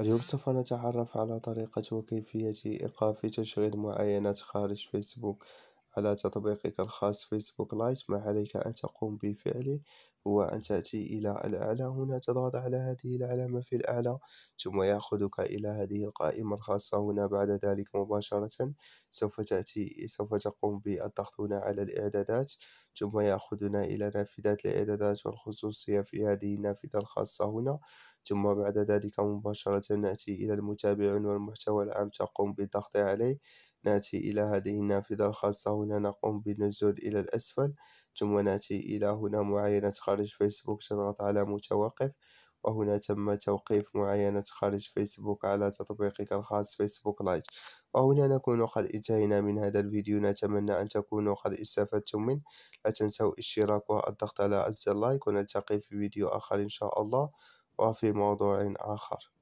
اليوم سوف نتعرف على طريقة وكيفية إيقاف تشغيل معاينة خارج فيسبوك على تطبيقك الخاص فيسبوك لايف ما عليك أن تقوم بفعله هو أن تأتي إلى الأعلى هنا تضغط على هذه العلامة في الأعلى ثم يأخذك إلى هذه القائمة الخاصة هنا بعد ذلك مباشرة سوف تأتي سوف تقوم بالضغط هنا على الإعدادات ثم يأخذنا إلى نافذة الإعدادات والخصوصية في هذه النافذة الخاصة هنا ثم بعد ذلك مباشرة نأتي إلى المتابعين والمحتوى العام تقوم بالضغط عليه نأتي إلى هذه النافذة الخاصة هنا نقوم بالنزول إلى الأسفل ثم نأتي إلى هنا معاينة خارج فيسبوك تضغط على متوقف وهنا تم توقيف معاينة خارج فيسبوك على تطبيقك الخاص فيسبوك لايت وهنا نكون قد انتهينا من هذا الفيديو نتمنى أن تكونوا قد استفدتم منه لا تنسوا الاشتراك والضغط على زر لايك ونلتقي في فيديو آخر إن شاء الله وفي موضوع آخر